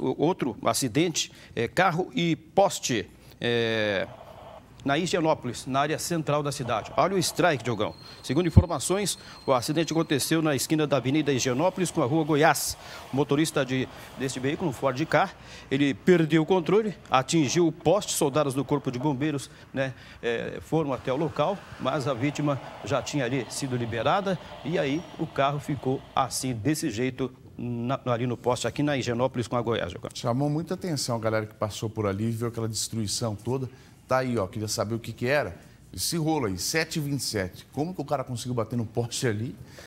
outro acidente, é, carro e poste é, na Higienópolis, na área central da cidade. Olha o strike, Diogão. Segundo informações, o acidente aconteceu na esquina da Avenida Higienópolis com a Rua Goiás. O motorista de, deste veículo, um Ford Car, ele perdeu o controle, atingiu o poste. Soldados do Corpo de Bombeiros né, é, foram até o local, mas a vítima já tinha ali sido liberada e aí o carro ficou assim, desse jeito, na, ali no poste, aqui na Higienópolis com a Goiás. Chamou muita atenção a galera que passou por ali, viu aquela destruição toda. Tá aí, ó, queria saber o que, que era. Esse rolo aí, 7,27. Como que o cara conseguiu bater no poste ali?